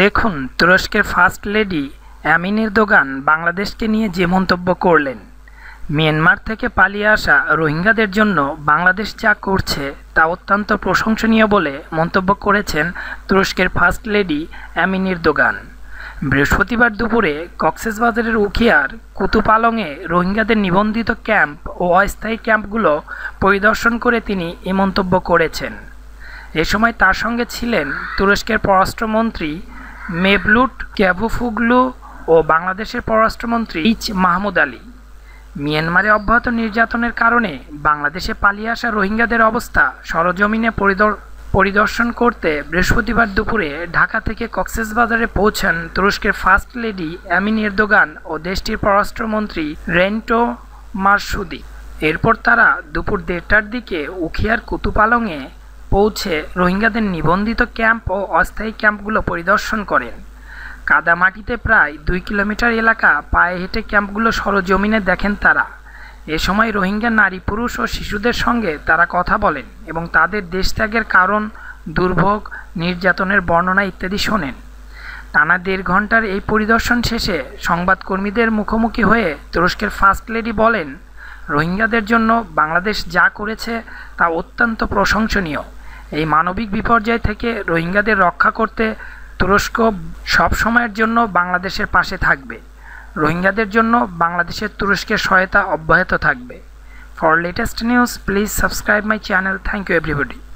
দেখুন তুরস্কের first lady অ্যামিনের দোগান বাংলাদেশকে নিয়ে যে মন্তব্য করলেন মিয়ানমার থেকে পালিয়ে আসা রোহিঙ্গাদের জন্য বাংলাদেশ যা করছে তা অত্যন্ত প্রশংসনীয় বলে মন্তব্য করেছেন তুরস্কের ফার্স্ট লেডি অ্যামিনির দোগান বৃহস্পতিবার দুপুরে কক্সেসবাজারের উখিয়ার কুতুপালংয়ে রোহিঙ্গাদের নিবন্ধিত ক্যাম্প ও অস্থায়ী ক্যাম্পগুলো পরিদর্শন করে তিনি এ মন্তব্য করেছেন এ সময় তার সঙ্গে ছিলেন তুরস্কের পররাষ্ট্রমন্ত্রী মেবলুট ক্যাভুফুগলু ও বাংলাদেশের পররাষ্ট্রমন্ত্রী ইচ মাহমুদ আলী মিয়ানমারে অব্যাহত নির্যাতনের কারণে বাংলাদেশে পালিয়ে আসা রোহিঙ্গাদের অবস্থা সরজমিনে পরিদর্শন করতে বৃহস্পতিবার দুপুরে ঢাকা থেকে কক্সেসবাজারে পৌঁছান তুরস্কের ফার্স্ট লেডি অ্যামিন এরদোগান ও দেশটির পররাষ্ট্রমন্ত্রী রেন্টো মারসুদি এরপর তারা দুপুর দেড়টার দিকে উখিয়ার কুতুপালংয়ে পৌঁছে রোহিঙ্গাদের নিবন্ধিত ক্যাম্প ও অস্থায়ী ক্যাম্পগুলো পরিদর্শন করেন কাদামাটিতে প্রায় দুই কিলোমিটার এলাকা পায়ে হেঁটে ক্যাম্পগুলো সরজমিনে দেখেন তারা এ সময় রোহিঙ্গা নারী পুরুষ ও শিশুদের সঙ্গে তারা কথা বলেন এবং তাদের দেশ ত্যাগের কারণ দুর্ভোগ নির্যাতনের বর্ণনা ইত্যাদি শোনেন টানা দেড় ঘন্টার এই পরিদর্শন শেষে সংবাদকর্মীদের মুখোমুখি হয়ে তুরস্কের ফার্স্ট লেডি বলেন রোহিঙ্গাদের জন্য বাংলাদেশ যা করেছে তা অত্যন্ত প্রশংসনীয় এই মানবিক বিপর্যয় থেকে রোহিঙ্গাদের রক্ষা করতে তুরস্ক সবসময়ের জন্য বাংলাদেশের পাশে থাকবে রোহিঙ্গাদের জন্য বাংলাদেশের তুরস্কের সহায়তা অব্যাহত থাকবে for latest news please subscribe my channel thank you everybody